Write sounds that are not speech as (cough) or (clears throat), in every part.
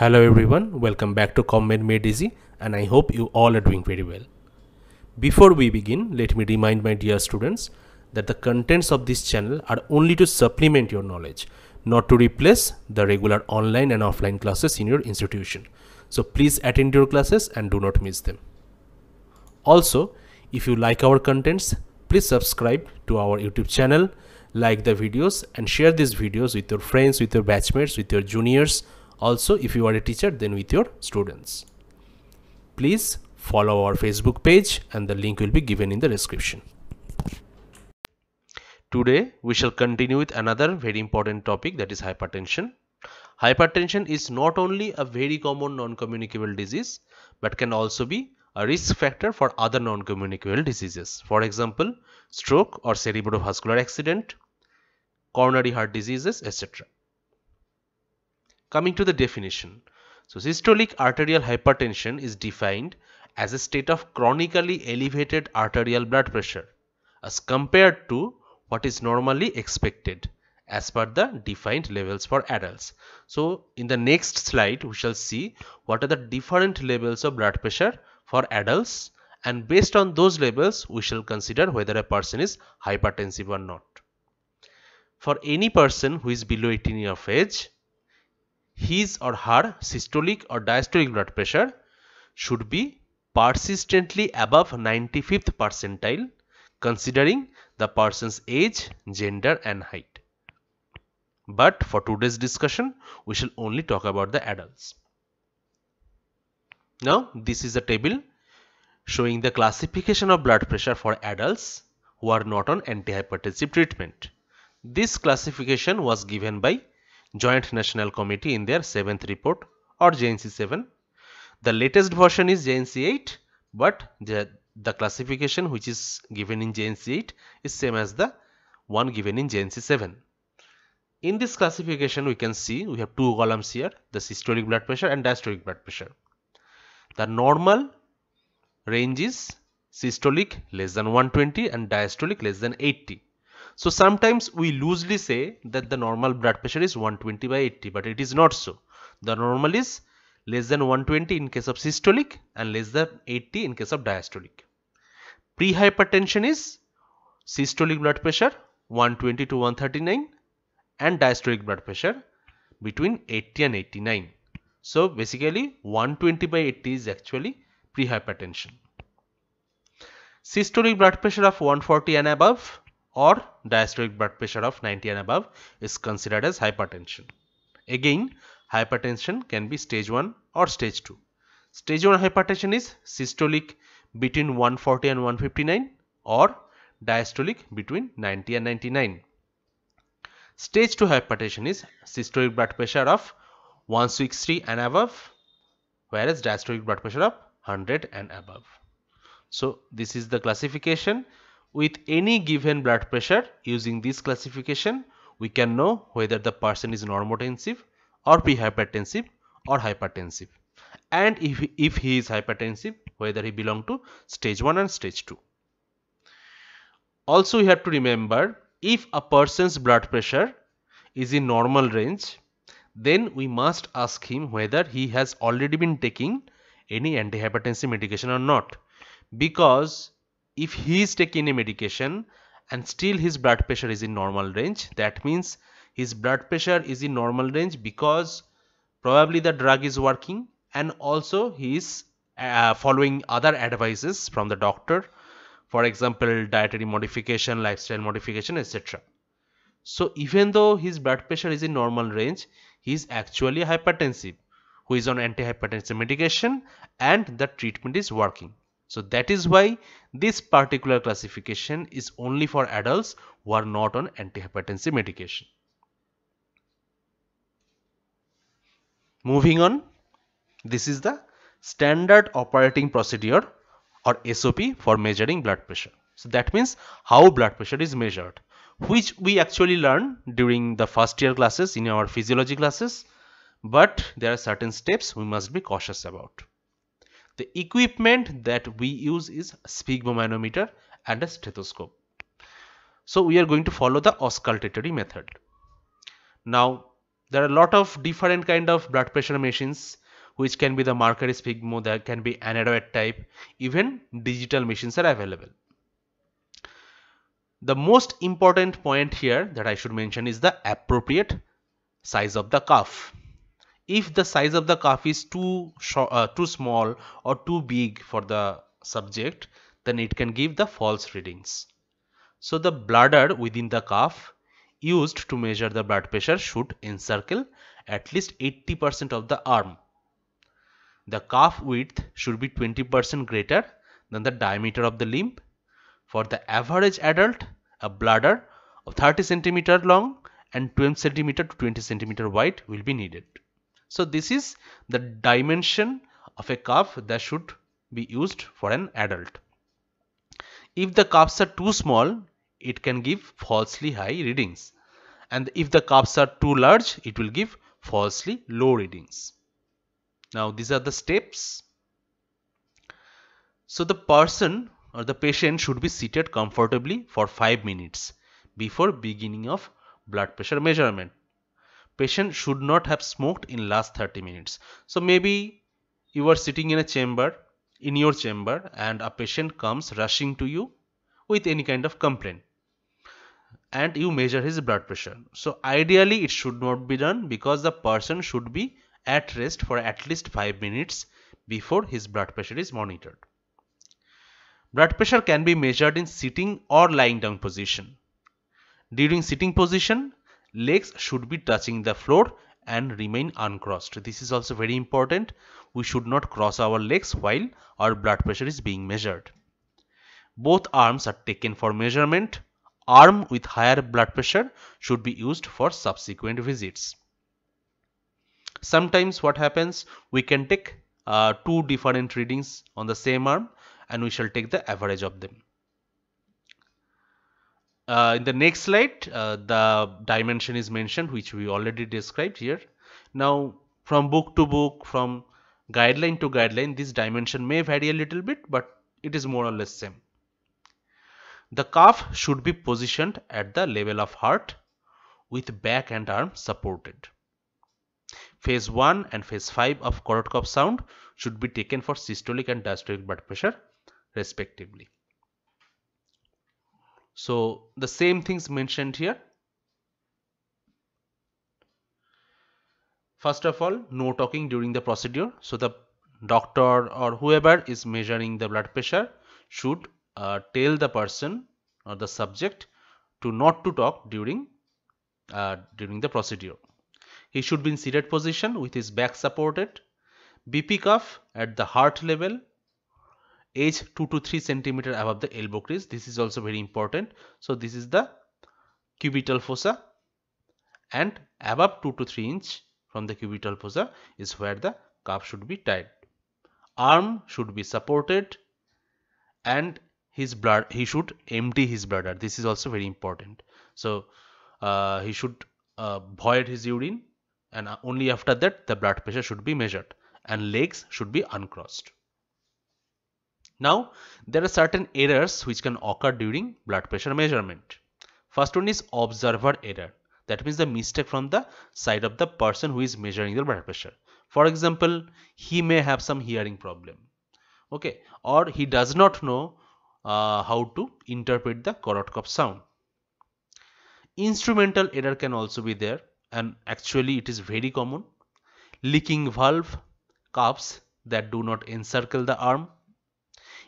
Hello everyone, welcome back to Combat Made Easy and I hope you all are doing very well. Before we begin, let me remind my dear students that the contents of this channel are only to supplement your knowledge, not to replace the regular online and offline classes in your institution. So please attend your classes and do not miss them. Also, if you like our contents, please subscribe to our YouTube channel, like the videos and share these videos with your friends, with your batchmates, with your juniors, also if you are a teacher then with your students please follow our facebook page and the link will be given in the description today we shall continue with another very important topic that is hypertension hypertension is not only a very common non-communicable disease but can also be a risk factor for other non-communicable diseases for example stroke or cerebrovascular accident coronary heart diseases etc Coming to the definition. So systolic arterial hypertension is defined as a state of chronically elevated arterial blood pressure as compared to what is normally expected as per the defined levels for adults. So in the next slide we shall see what are the different levels of blood pressure for adults and based on those levels we shall consider whether a person is hypertensive or not. For any person who is below 18 years of age his or her systolic or diastolic blood pressure should be persistently above 95th percentile considering the person's age, gender and height. But for today's discussion, we shall only talk about the adults. Now, this is a table showing the classification of blood pressure for adults who are not on antihypertensive treatment. This classification was given by Joint National Committee in their 7th report or JNC 7. The latest version is JNC 8 but the, the classification which is given in JNC 8 is same as the one given in JNC 7. In this classification we can see we have two columns here the systolic blood pressure and diastolic blood pressure. The normal range is systolic less than 120 and diastolic less than 80. So sometimes we loosely say that the normal blood pressure is 120 by 80 but it is not so. The normal is less than 120 in case of systolic and less than 80 in case of diastolic. Prehypertension is systolic blood pressure 120 to 139 and diastolic blood pressure between 80 and 89. So basically 120 by 80 is actually prehypertension. Systolic blood pressure of 140 and above or diastolic blood pressure of 90 and above is considered as hypertension. Again, hypertension can be stage 1 or stage 2. Stage 1 hypertension is systolic between 140 and 159 or diastolic between 90 and 99. Stage 2 hypertension is systolic blood pressure of 163 and above whereas diastolic blood pressure of 100 and above. So this is the classification with any given blood pressure using this classification, we can know whether the person is normotensive or prehypertensive or hypertensive and if, if he is hypertensive whether he belong to stage 1 and stage 2. Also we have to remember if a person's blood pressure is in normal range then we must ask him whether he has already been taking any antihypertensive medication or not because if he is taking a medication and still his blood pressure is in normal range that means his blood pressure is in normal range because probably the drug is working and also he is uh, following other advices from the doctor for example dietary modification lifestyle modification etc so even though his blood pressure is in normal range he is actually hypertensive who is on antihypertensive medication and the treatment is working so that is why this particular classification is only for adults who are not on antihypertensive medication. Moving on, this is the standard operating procedure or SOP for measuring blood pressure. So that means how blood pressure is measured, which we actually learn during the first year classes in our physiology classes. But there are certain steps we must be cautious about. The equipment that we use is sphygmomanometer and a stethoscope. So we are going to follow the auscultatory method. Now there are a lot of different kind of blood pressure machines which can be the mercury sphygmo that can be aneroid type even digital machines are available. The most important point here that I should mention is the appropriate size of the cuff if the size of the cuff is too uh, too small or too big for the subject then it can give the false readings so the bladder within the cuff used to measure the blood pressure should encircle at least 80% of the arm the cuff width should be 20% greater than the diameter of the limb for the average adult a bladder of 30 cm long and 12 cm to 20 cm wide will be needed so this is the dimension of a cuff that should be used for an adult. If the cuffs are too small, it can give falsely high readings. And if the cuffs are too large, it will give falsely low readings. Now these are the steps. So the person or the patient should be seated comfortably for 5 minutes before beginning of blood pressure measurement patient should not have smoked in last 30 minutes so maybe you are sitting in a chamber in your chamber and a patient comes rushing to you with any kind of complaint and you measure his blood pressure so ideally it should not be done because the person should be at rest for at least 5 minutes before his blood pressure is monitored blood pressure can be measured in sitting or lying down position during sitting position legs should be touching the floor and remain uncrossed. This is also very important. We should not cross our legs while our blood pressure is being measured. Both arms are taken for measurement. Arm with higher blood pressure should be used for subsequent visits. Sometimes what happens, we can take uh, two different readings on the same arm and we shall take the average of them uh, in the next slide uh, the dimension is mentioned which we already described here now from book to book from guideline to guideline this dimension may vary a little bit but it is more or less same the calf should be positioned at the level of heart with back and arm supported phase 1 and phase 5 of correct cough sound should be taken for systolic and diastolic blood pressure respectively so the same things mentioned here. First of all, no talking during the procedure. So the doctor or whoever is measuring the blood pressure should uh, tell the person or the subject to not to talk during uh, during the procedure. He should be in seated position with his back supported. BP cuff at the heart level edge 2 to 3 centimeter above the elbow crease this is also very important so this is the cubital fossa and above 2 to 3 inch from the cubital fossa is where the calf should be tied arm should be supported and his blood he should empty his bladder this is also very important so uh, he should uh, void his urine and uh, only after that the blood pressure should be measured and legs should be uncrossed now, there are certain errors which can occur during blood pressure measurement. First one is observer error. That means the mistake from the side of the person who is measuring the blood pressure. For example, he may have some hearing problem. Okay. Or he does not know uh, how to interpret the carotid sound. Instrumental error can also be there and actually it is very common. Leaking valve cuffs that do not encircle the arm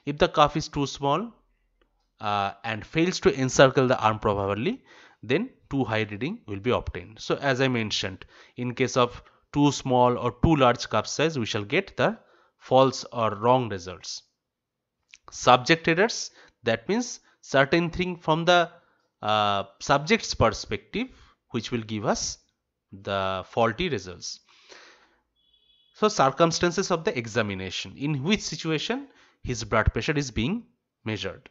if the cuff is too small uh, and fails to encircle the arm properly, then too high reading will be obtained. So as I mentioned, in case of too small or too large cup size, we shall get the false or wrong results. Subject errors, that means certain thing from the uh, subject's perspective which will give us the faulty results. So circumstances of the examination. In which situation his blood pressure is being measured.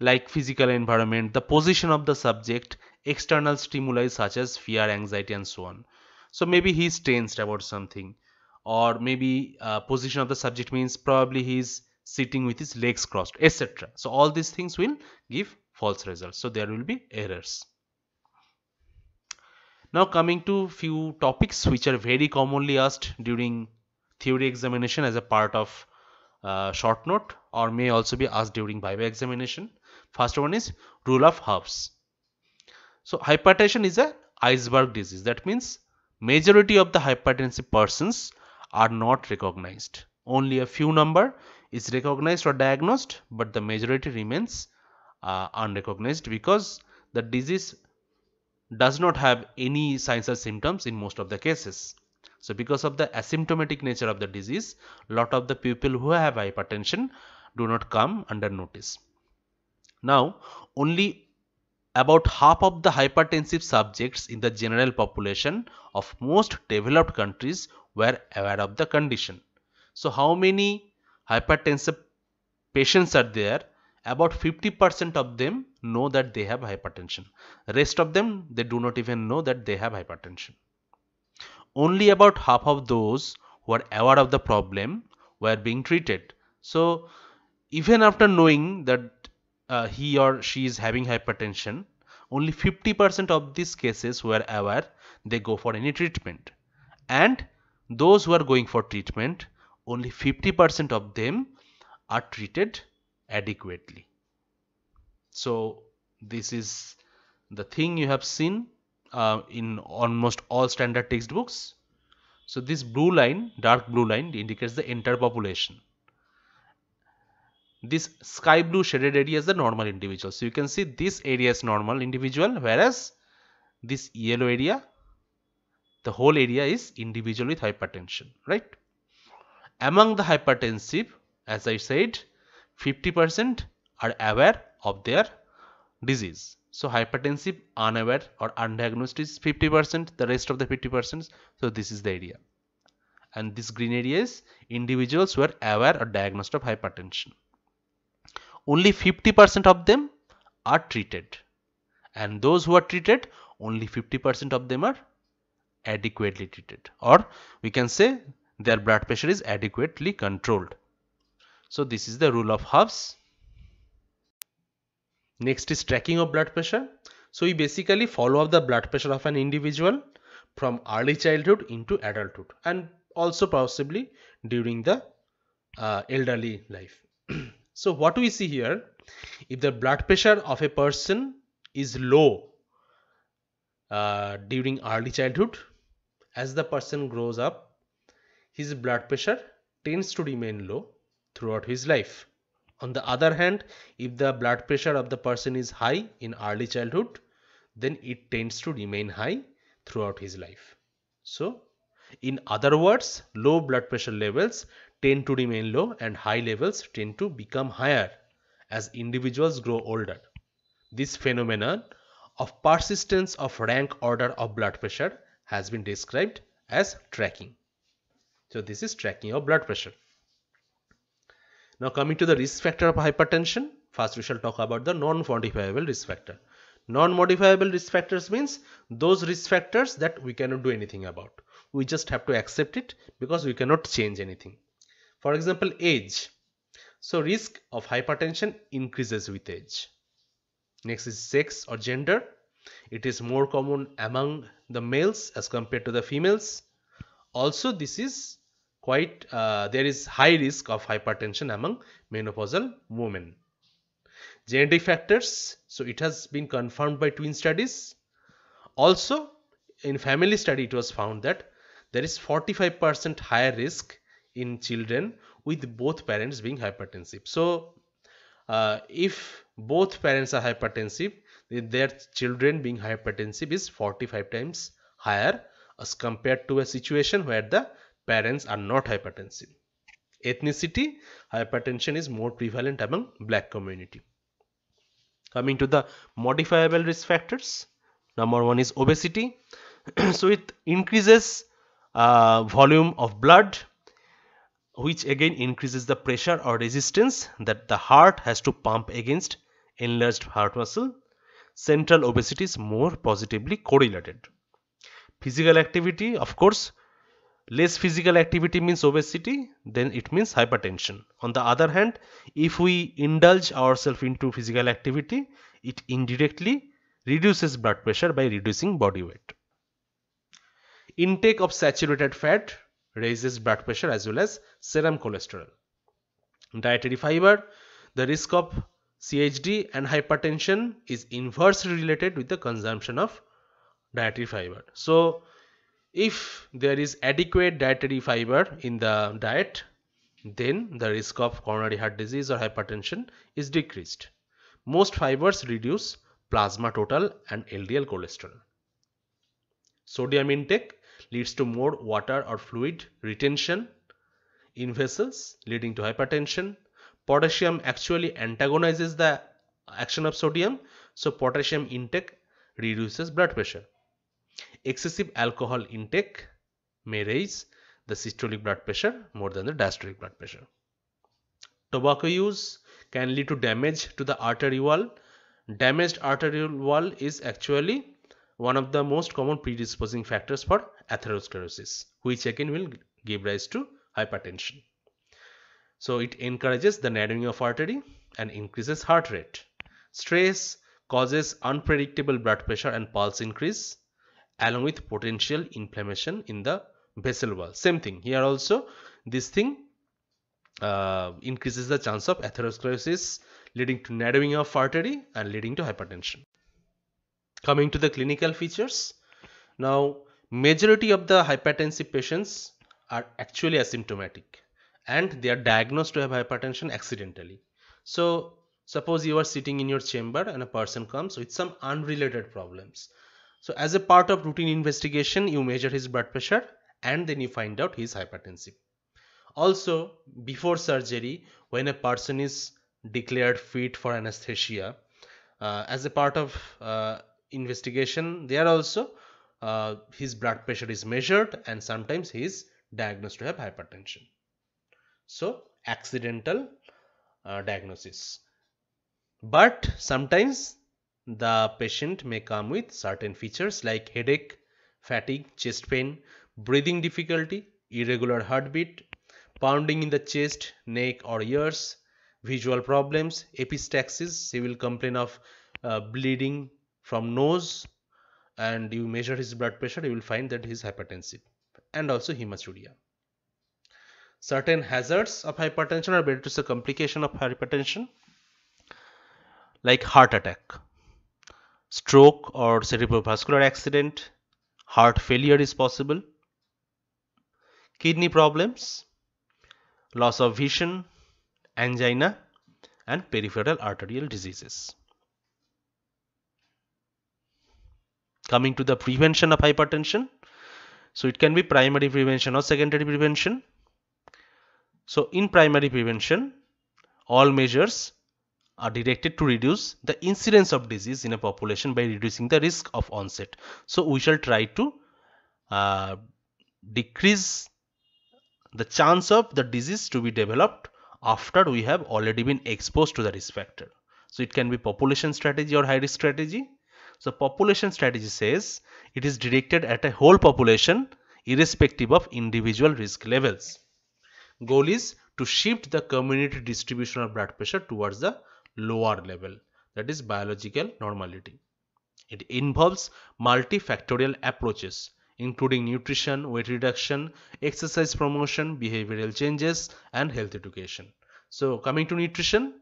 Like physical environment, the position of the subject, external stimuli such as fear, anxiety and so on. So maybe he's tensed about something or maybe uh, position of the subject means probably he's sitting with his legs crossed etc. So all these things will give false results. So there will be errors. Now coming to few topics which are very commonly asked during theory examination as a part of uh, short note or may also be asked during viva examination. First one is rule of halves. So hypertension is a iceberg disease. That means majority of the hypertensive persons are not recognized. Only a few number is recognized or diagnosed, but the majority remains uh, unrecognized because the disease does not have any signs or symptoms in most of the cases. So because of the asymptomatic nature of the disease, lot of the people who have hypertension do not come under notice. Now, only about half of the hypertensive subjects in the general population of most developed countries were aware of the condition. So how many hypertensive patients are there? About 50% of them know that they have hypertension. Rest of them, they do not even know that they have hypertension only about half of those who are aware of the problem were being treated. So, even after knowing that uh, he or she is having hypertension, only 50% of these cases were aware they go for any treatment. And those who are going for treatment, only 50% of them are treated adequately. So, this is the thing you have seen uh, in almost all standard textbooks. So this blue line, dark blue line indicates the entire population. This sky blue shaded area is the normal individual. So you can see this area is normal individual whereas this yellow area, the whole area is individual with hypertension, right? Among the hypertensive, as I said, 50% are aware of their disease so hypertensive, unaware or undiagnosed is 50%, the rest of the 50%. So this is the area. And this green area is individuals who are aware or diagnosed of hypertension. Only 50% of them are treated. And those who are treated, only 50% of them are adequately treated. Or we can say their blood pressure is adequately controlled. So this is the rule of halves Next is tracking of blood pressure. So we basically follow up the blood pressure of an individual from early childhood into adulthood and also possibly during the uh, elderly life. (clears throat) so what we see here, if the blood pressure of a person is low uh, during early childhood, as the person grows up, his blood pressure tends to remain low throughout his life. On the other hand, if the blood pressure of the person is high in early childhood, then it tends to remain high throughout his life. So, in other words, low blood pressure levels tend to remain low and high levels tend to become higher as individuals grow older. This phenomenon of persistence of rank order of blood pressure has been described as tracking. So, this is tracking of blood pressure. Now coming to the risk factor of hypertension, first we shall talk about the non-modifiable risk factor. Non-modifiable risk factors means those risk factors that we cannot do anything about. We just have to accept it because we cannot change anything. For example, age. So risk of hypertension increases with age. Next is sex or gender. It is more common among the males as compared to the females. Also, this is quite uh, there is high risk of hypertension among menopausal women. Genetic factors, so it has been confirmed by twin studies. Also, in family study, it was found that there is 45% higher risk in children with both parents being hypertensive. So, uh, if both parents are hypertensive, their children being hypertensive is 45 times higher as compared to a situation where the parents are not hypertensive. Ethnicity, hypertension is more prevalent among black community. Coming to the modifiable risk factors. Number one is obesity. (clears throat) so it increases uh, volume of blood which again increases the pressure or resistance that the heart has to pump against enlarged heart muscle. Central obesity is more positively correlated. Physical activity, of course, less physical activity means obesity then it means hypertension on the other hand if we indulge ourselves into physical activity it indirectly reduces blood pressure by reducing body weight intake of saturated fat raises blood pressure as well as serum cholesterol dietary fiber the risk of chd and hypertension is inversely related with the consumption of dietary fiber so if there is adequate dietary fiber in the diet then the risk of coronary heart disease or hypertension is decreased. Most fibers reduce plasma total and LDL cholesterol. Sodium intake leads to more water or fluid retention in vessels leading to hypertension. Potassium actually antagonizes the action of sodium so potassium intake reduces blood pressure. Excessive alcohol intake may raise the systolic blood pressure more than the diastolic blood pressure. Tobacco use can lead to damage to the artery wall. Damaged arterial wall is actually one of the most common predisposing factors for atherosclerosis, which again will give rise to hypertension. So it encourages the narrowing of artery and increases heart rate. Stress causes unpredictable blood pressure and pulse increase along with potential inflammation in the vessel wall. Same thing here also this thing uh, increases the chance of atherosclerosis leading to narrowing of artery and leading to hypertension. Coming to the clinical features. Now majority of the hypertensive patients are actually asymptomatic and they are diagnosed to have hypertension accidentally. So suppose you are sitting in your chamber and a person comes with some unrelated problems so as a part of routine investigation, you measure his blood pressure and then you find out he is hypertensive. Also, before surgery, when a person is declared fit for anesthesia, uh, as a part of uh, investigation, there also uh, his blood pressure is measured and sometimes he is diagnosed to have hypertension. So, accidental uh, diagnosis. But sometimes the patient may come with certain features like headache, fatigue, chest pain, breathing difficulty, irregular heartbeat, pounding in the chest, neck or ears, visual problems, epistaxis, he will complain of uh, bleeding from nose and you measure his blood pressure, you will find that he is hypertensive and also hematuria. Certain hazards of hypertension are related to the complication of hypertension like heart attack stroke or cerebrovascular accident, heart failure is possible, kidney problems, loss of vision, angina, and peripheral arterial diseases. Coming to the prevention of hypertension, so it can be primary prevention or secondary prevention. So in primary prevention, all measures are directed to reduce the incidence of disease in a population by reducing the risk of onset. So we shall try to uh, decrease the chance of the disease to be developed after we have already been exposed to the risk factor. So it can be population strategy or high risk strategy. So population strategy says it is directed at a whole population irrespective of individual risk levels. Goal is to shift the community distribution of blood pressure towards the lower level that is biological normality. It involves multifactorial approaches including nutrition, weight reduction, exercise promotion, behavioral changes and health education. So coming to nutrition,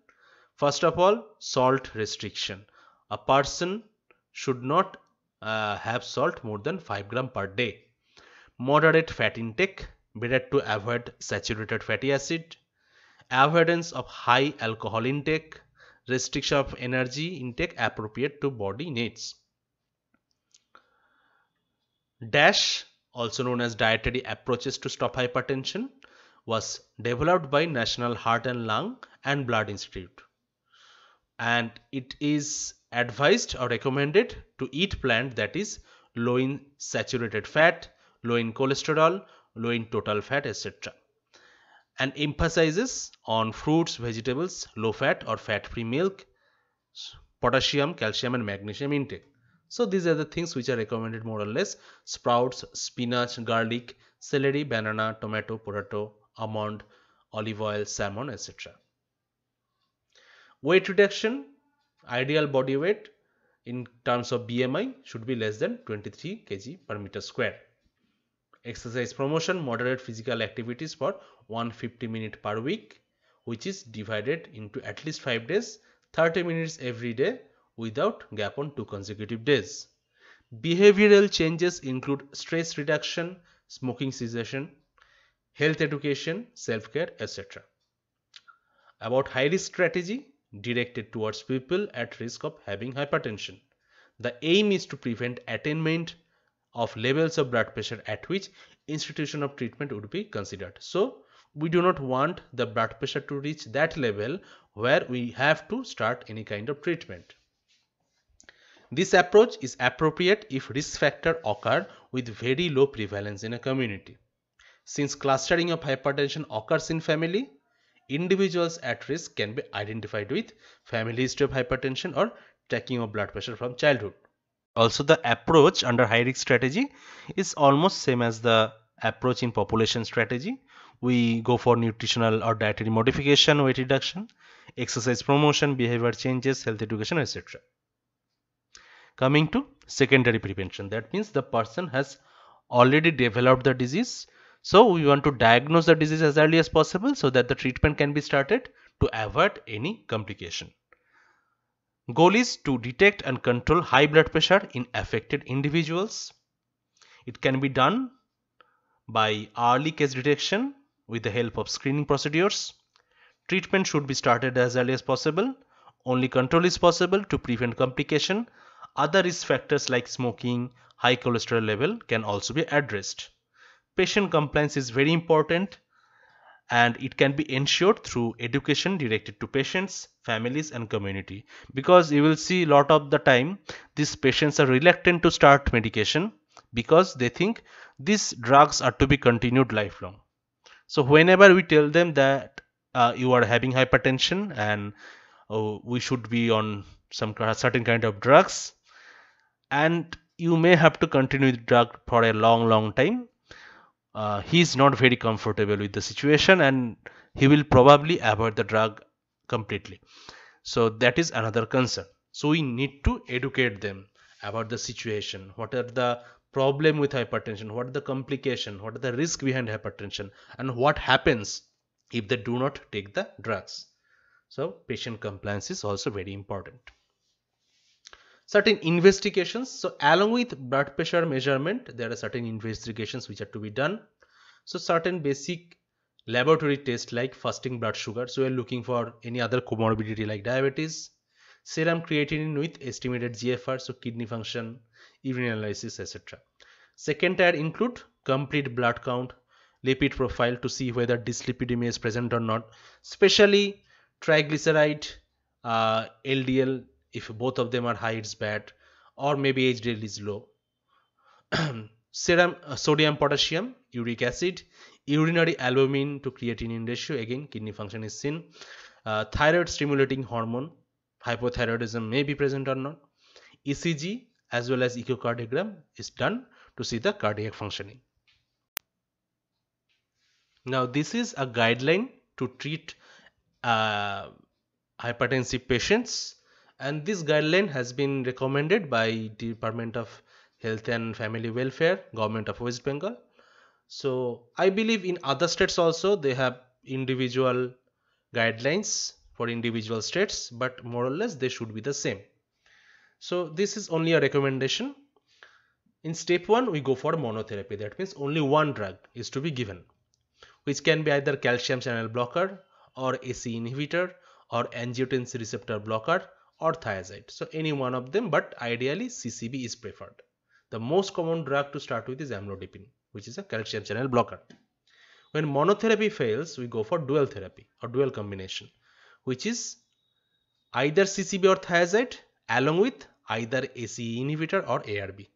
first of all salt restriction. A person should not uh, have salt more than 5 gram per day. Moderate fat intake, better to avoid saturated fatty acid. Avoidance of high alcohol intake, restriction of energy intake appropriate to body needs. DASH, also known as dietary approaches to stop hypertension, was developed by National Heart and Lung and Blood Institute. And it is advised or recommended to eat plant that is low in saturated fat, low in cholesterol, low in total fat, etc and emphasizes on fruits, vegetables, low fat or fat free milk, potassium, calcium and magnesium intake. So these are the things which are recommended more or less sprouts, spinach, garlic, celery, banana, tomato, potato, almond, olive oil, salmon, etc. Weight reduction, ideal body weight in terms of BMI should be less than 23 kg per meter square exercise promotion moderate physical activities for 150 minutes per week which is divided into at least 5 days 30 minutes every day without gap on two consecutive days. Behavioral changes include stress reduction, smoking cessation, health education, self-care, etc. About high-risk strategy directed towards people at risk of having hypertension. The aim is to prevent attainment of levels of blood pressure at which institution of treatment would be considered. So we do not want the blood pressure to reach that level where we have to start any kind of treatment. This approach is appropriate if risk factor occur with very low prevalence in a community. Since clustering of hypertension occurs in family, individuals at risk can be identified with family history of hypertension or tracking of blood pressure from childhood. Also the approach under high risk strategy is almost same as the approach in population strategy. We go for nutritional or dietary modification, weight reduction, exercise promotion, behavior changes, health education, etc. Coming to secondary prevention, that means the person has already developed the disease. So we want to diagnose the disease as early as possible so that the treatment can be started to avoid any complication. Goal is to detect and control high blood pressure in affected individuals. It can be done by early case detection with the help of screening procedures. Treatment should be started as early as possible. Only control is possible to prevent complication. Other risk factors like smoking, high cholesterol level can also be addressed. Patient compliance is very important and it can be ensured through education directed to patients families and community because you will see a lot of the time these patients are reluctant to start medication because they think these drugs are to be continued lifelong so whenever we tell them that uh, you are having hypertension and oh, we should be on some certain kind of drugs and you may have to continue the drug for a long long time uh, he's not very comfortable with the situation and he will probably avoid the drug completely. So that is another concern. So we need to educate them about the situation. What are the problem with hypertension? What are the complication? What are the risk behind hypertension? And what happens if they do not take the drugs? So patient compliance is also very important certain investigations. So along with blood pressure measurement, there are certain investigations which are to be done. So certain basic laboratory tests like fasting blood sugar. So we are looking for any other comorbidity like diabetes, serum creatinine with estimated GFR, so kidney function, urine analysis, etc. Second tier include complete blood count, lipid profile to see whether dyslipidemia is present or not, especially triglyceride, uh, LDL, if both of them are high it's bad or maybe HDL is low. (clears throat) Serum uh, sodium potassium uric acid urinary albumin to creatinine ratio again kidney function is seen uh, thyroid stimulating hormone hypothyroidism may be present or not ECG as well as echocardiogram is done to see the cardiac functioning. Now this is a guideline to treat uh, hypertensive patients and this guideline has been recommended by department of health and family welfare government of west bengal so i believe in other states also they have individual guidelines for individual states but more or less they should be the same so this is only a recommendation in step 1 we go for monotherapy that means only one drug is to be given which can be either calcium channel blocker or ac inhibitor or angiotensin receptor blocker or thiazide. So any one of them, but ideally CCB is preferred. The most common drug to start with is amlodipine, which is a calcium channel blocker. When monotherapy fails, we go for dual therapy or dual combination, which is either CCB or thiazide along with either ACE inhibitor or ARB.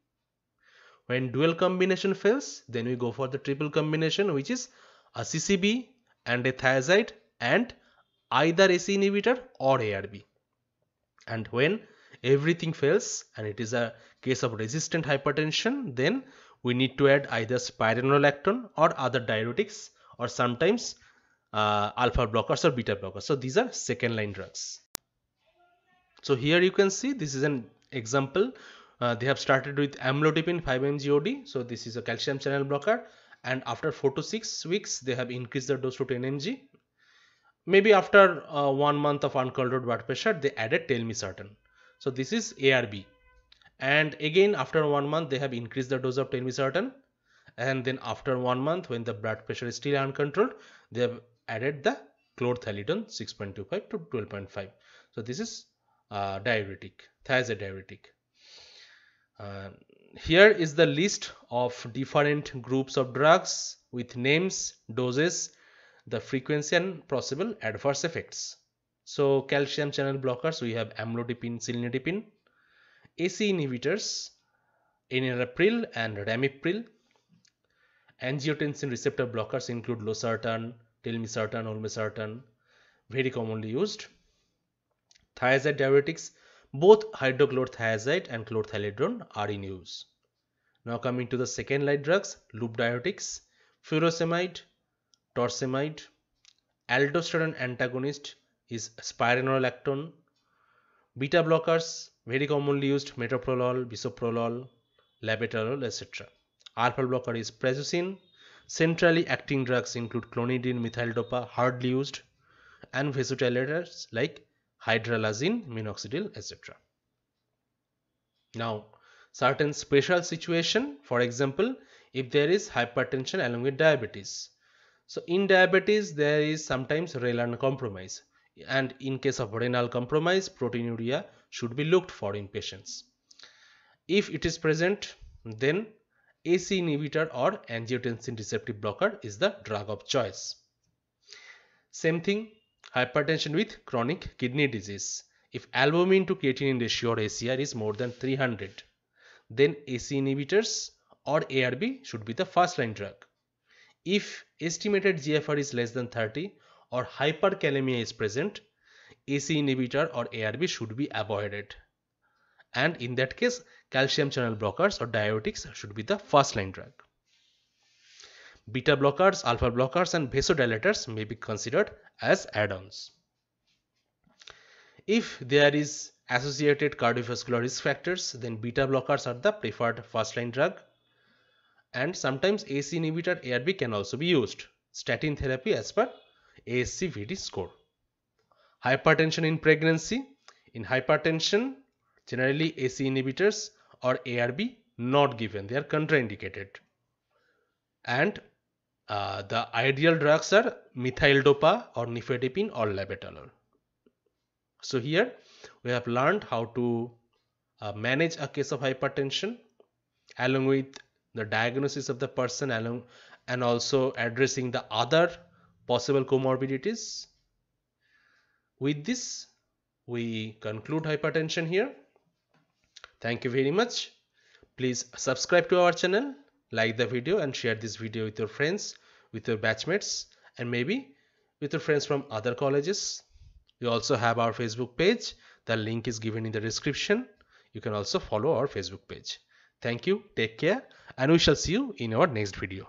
When dual combination fails, then we go for the triple combination, which is a CCB and a thiazide and either ACE inhibitor or ARB and when everything fails and it is a case of resistant hypertension then we need to add either spironolactone or other diuretics or sometimes uh, alpha blockers or beta blockers so these are second line drugs so here you can see this is an example uh, they have started with amlodipine 5 mgod so this is a calcium channel blocker and after 4 to 6 weeks they have increased the dose to 10 mg maybe after uh, one month of uncontrolled blood pressure, they added telmisartan. So this is ARB. And again, after one month, they have increased the dose of telmisartan. And then after one month, when the blood pressure is still uncontrolled, they have added the chlorthalidone 6.25 to 12.5. So this is uh, diuretic, thiazide Uh, here is the list of different groups of drugs with names, doses, the frequency and possible adverse effects. So calcium channel blockers, we have amlodipine, cilnidipine, AC inhibitors, enalapril and ramipril. Angiotensin receptor blockers include losartan, telmisartan, olmesartan, very commonly used. Thiazide diuretics, both hydrochlorothiazide and chlorothalidrone are in use. Now coming to the second line drugs, loop diuretics, furosemide, torsemide. Aldosterone antagonist is spironolactone. Beta blockers, very commonly used metoprolol, bisoprolol, labetalol, etc. Alpha blocker is prazosin. Centrally acting drugs include clonidine, methyldopa, hardly used, and vasodilators like hydralazine, minoxidil, etc. Now, certain special situation, for example, if there is hypertension along with diabetes, so in diabetes, there is sometimes renal compromise and in case of renal compromise, proteinuria should be looked for in patients. If it is present, then AC inhibitor or angiotensin receptive blocker is the drug of choice. Same thing, hypertension with chronic kidney disease. If albumin to creatinine ratio or ACR is more than 300, then AC inhibitors or ARB should be the first line drug if estimated GFR is less than 30 or hyperkalemia is present, ACE inhibitor or ARB should be avoided. And in that case, calcium channel blockers or diuretics should be the first line drug. Beta blockers, alpha blockers and vasodilators may be considered as add-ons. If there is associated cardiovascular risk factors, then beta blockers are the preferred first line drug and sometimes ACE inhibitor ARB can also be used. Statin therapy as per ASCVD score. Hypertension in pregnancy. In hypertension, generally ACE inhibitors or ARB not given. They are contraindicated. And uh, the ideal drugs are methyldopa or nifedipine or labetalol. So here we have learned how to uh, manage a case of hypertension along with the diagnosis of the person along, and also addressing the other possible comorbidities. With this, we conclude hypertension here. Thank you very much. Please subscribe to our channel, like the video and share this video with your friends, with your batchmates and maybe with your friends from other colleges. We also have our Facebook page. The link is given in the description. You can also follow our Facebook page. Thank you, take care, and we shall see you in our next video.